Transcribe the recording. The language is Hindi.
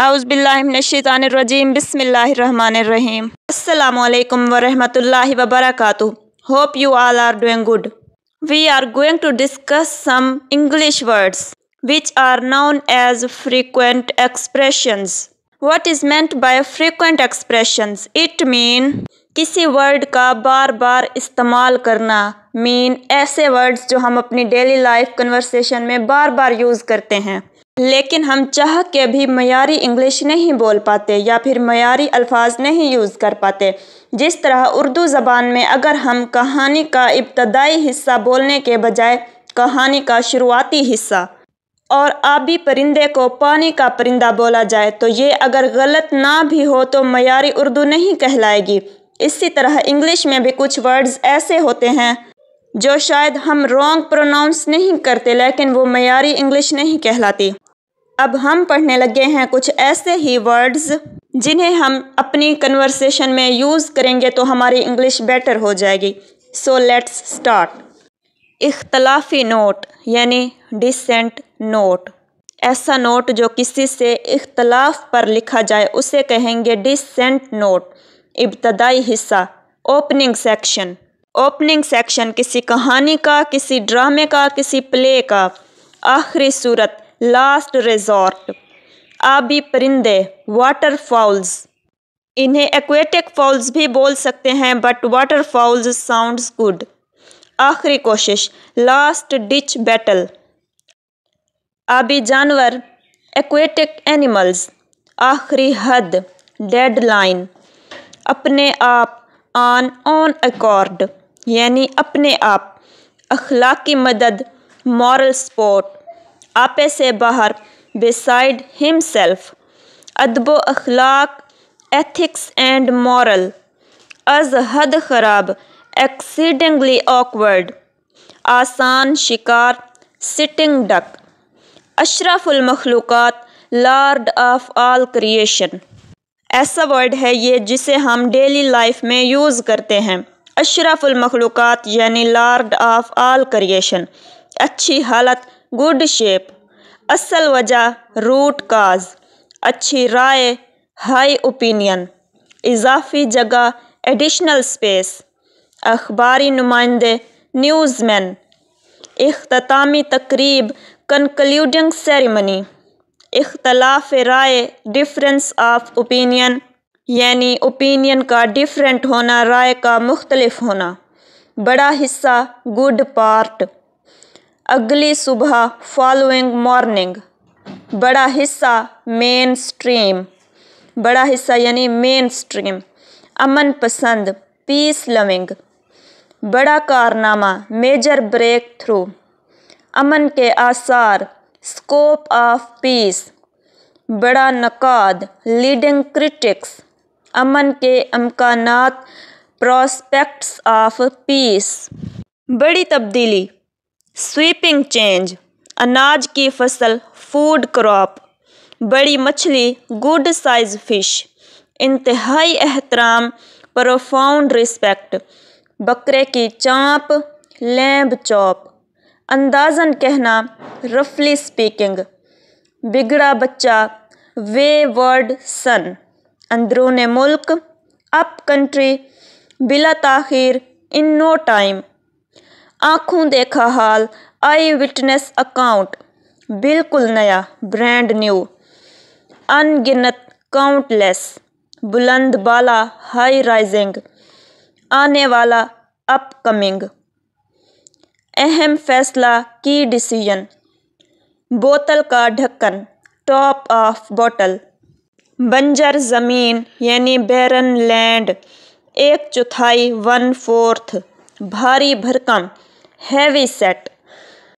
आउज़बिल्लिनशानरजीम बिसमीम अल्लाम वरहमल वबरक hope you all are doing good we are going to discuss some English words which are known as frequent expressions what is meant by frequent expressions it mean किसी वर्ड का बार बार इस्तेमाल करना मीन ऐसे वर्ड्स जो हम अपनी डेली लाइफ कन्वर्सेशन में बार बार यूज़ करते हैं लेकिन हम चाह के भी मयारी इंग्लिश नहीं बोल पाते या फिर मयारी अल्फाज नहीं यूज़ कर पाते जिस तरह उर्दू ज़बान में अगर हम कहानी का इब्तदाई हिस्सा बोलने के बजाय कहानी का शुरुआती हिस्सा और आबी परिंदे को पानी का परिंदा बोला जाए तो ये अगर गलत ना भी हो तो मयारी उर्दू नहीं कहलाएगी इसी तरह इंग्लिश में भी कुछ वर्ड्स ऐसे होते हैं जो शायद हम रॉन्ग प्रोनाउंस नहीं करते लेकिन वो मैारी इंग्लिश नहीं कहलाती अब हम पढ़ने लगे हैं कुछ ऐसे ही वर्ड्स जिन्हें हम अपनी कन्वर्सेशन में यूज़ करेंगे तो हमारी इंग्लिश बेटर हो जाएगी सो लेट्स स्टार्ट इख्तलाफी नोट यानी डिसेंट नोट ऐसा नोट जो किसी से इख्तलाफ पर लिखा जाए उसे कहेंगे डिसेंट नोट इब्तदाई हिस्सा ओपनिंग सेक्शन ओपनिंग सेक्शन किसी कहानी का किसी ड्रामे का किसी प्ले का आखिरी सूरत लास्ट रिजॉर्ट आबी परिंदे वाटर फॉल्स इन्हें एक्वेटिक फॉल्स भी बोल सकते हैं but water fowls sounds good आखिरी कोशिश लास्ट डिच बैटल आबी जानवर एक्वेटिक एनिमल्स आखिरी हद डेडलाइन अपने आप ऑन ऑन अकॉर्ड यानी अपने आप अखलाक की मदद मॉरल सपोर्ट आपे से बाहर बेसाइड हिमसेल्फ अदब अखलाक एथिक्स एंड मॉरल अज हद खराब एक्सीडिंगली ऑकवर्ड आसान शिकार सिटिंग डक अशरफुलमखलूक़ात लॉर्ड ऑफ आल क्रिएशन ऐसा वर्ड है ये जिसे हम डेली लाइफ में यूज़ करते हैं अशरफुलमखलूक़ात यानी लॉर्ड ऑफ आल क्रिएशन अच्छी हालत गुड शेप असल वजह रूट काज अच्छी राय हाई ओपिनियन इजाफी जगह एडिशनल स्पेस अखबारी नुमाइंदे न्यूज़मैन अख्तामी तकरीब कंक्लूडिंग सेरेमनी इख्तलाफ राय डिफरेंस ऑफ ओपिनियन यानी ओपिनियन का डिफरेंट होना राय का मुख्तलफ होना बड़ा हिस्सा गुड पार्ट अगली सुबह फॉलोइंग मॉर्निंग बड़ा हिस्सा मेन स्ट्रीम बड़ा हिस्सा यानी मेन स्ट्रीम अमन पसंद पीस लविंग बड़ा कारनामा मेजर ब्रेक थ्रू अमन के आसार स्कोप ऑफ पीस बड़ा नकाद लीडिंग क्रिटिक्स अमन के अमकान प्रॉस्पेक्ट्स ऑफ पीस बड़ी तब्दीली स्वीपिंग चेंज अनाज की फसल फूड क्रॉप बड़ी मछली गुड साइज फिश इंतहाई एहतराम प्रोफाउंड रिस्पेक्ट बकरे की चाँप लैम्ब चॉप अंदाजन कहना रफली स्पीकिंग बिगड़ा बच्चा वे वर्ड सन अंदरून मुल्क अप कंट्री बिला ताखिर इन नो टाइम आँखों देखा हाल आई विटनेस अकाउंट बिल्कुल नया ब्रांड न्यू अनगिनत काउंटलेस बुलंद बाला हाई राइजिंग आने वाला अपकमिंग अहम फैसला की डिसीजन बोतल का ढक्कन टॉप ऑफ बोतल बंजर ज़मीन यानी बैरन लैंड एक चौथाई वन फोर्थ भारी भरकम हैवी सेट